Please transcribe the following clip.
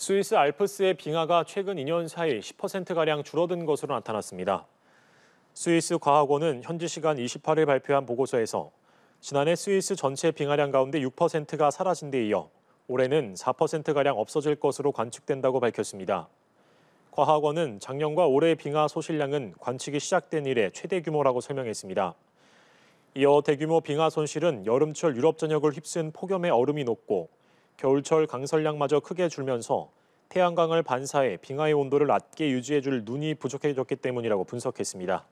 스위스 알프스의 빙하가 최근 2년 사이 10%가량 줄어든 것으로 나타났습니다. 스위스 과학원은 현지 시간 28일 발표한 보고서에서 지난해 스위스 전체 빙하량 가운데 6%가 사라진 데 이어 올해는 4%가량 없어질 것으로 관측된다고 밝혔습니다. 과학원은 작년과 올해 빙하 소실량은 관측이 시작된 이래 최대 규모라고 설명했습니다. 이어 대규모 빙하 손실은 여름철 유럽 전역을 휩쓴 폭염의 얼음이 녹고 겨울철 강설량마저 크게 줄면서 태양광을 반사해 빙하의 온도를 낮게 유지해줄 눈이 부족해졌기 때문이라고 분석했습니다.